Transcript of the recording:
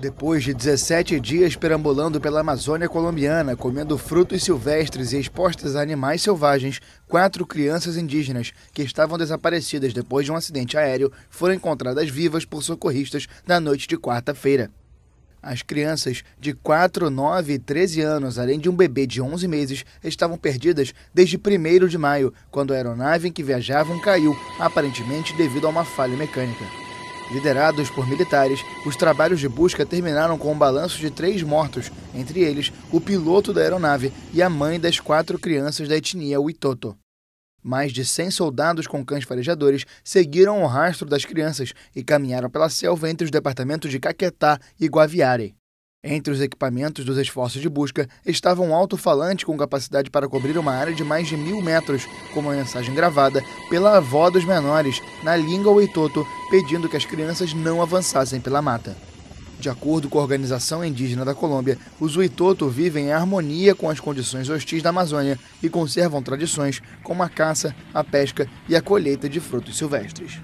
Depois de 17 dias perambulando pela Amazônia colombiana, comendo frutos silvestres e expostas a animais selvagens, quatro crianças indígenas que estavam desaparecidas depois de um acidente aéreo foram encontradas vivas por socorristas na noite de quarta-feira. As crianças de 4, 9 e 13 anos, além de um bebê de 11 meses, estavam perdidas desde 1 de maio, quando a aeronave em que viajavam caiu, aparentemente devido a uma falha mecânica. Liderados por militares, os trabalhos de busca terminaram com um balanço de três mortos, entre eles o piloto da aeronave e a mãe das quatro crianças da etnia Witoto. Mais de 100 soldados com cães farejadores seguiram o rastro das crianças e caminharam pela selva entre os departamentos de Caquetá e Guaviare. Entre os equipamentos dos esforços de busca estava um alto-falante com capacidade para cobrir uma área de mais de mil metros, com uma mensagem gravada pela avó dos menores, na língua Oitoto, pedindo que as crianças não avançassem pela mata. De acordo com a Organização Indígena da Colômbia, os Huitoto vivem em harmonia com as condições hostis da Amazônia e conservam tradições como a caça, a pesca e a colheita de frutos silvestres.